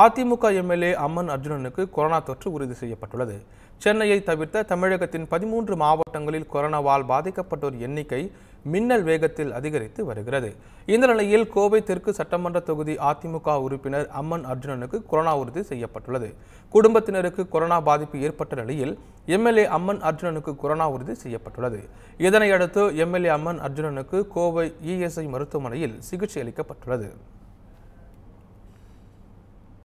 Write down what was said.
AIADMK MLA அம்மன் அர்ஜுனனுக்கு corona தொற்று உறுதி செய்யப்பட்டுள்ளது சென்னையை தவிர்த்த தமிழகத்தின் பதிமூன்று மாவட்டங்களில் கொரோனாவால் பாதிக்கப்பட்டோர் எண்ணிக்கை மின்னல் வேகத்தில் அதிகரித்து வருகிறது இந்த நிலையில் கோவை தெற்கு சட்டமன்ற தொகுதி அதிமுக உறுப்பினர் அம்மன் அர்ஜுனனுக்கு கொரோனா உறுதி செய்யப்பட்டுள்ளது குடும்பத்தினருக்கு கொரோனா பாதிப்பு ஏற்பட்ட நிலையில் எம்எல்ஏ அம்மன் அர்ஜுனனுக்கு கொரோனா உறுதி செய்யப்பட்டுள்ளது இதனையடுத்து எம்எல்ஏ அம்மன் அர்ஜுனனுக்கு கோவை இஎஸ்ஐ மருத்துவமனையில் சிகிச்சை அளிக்கப்பட்டுள்ளது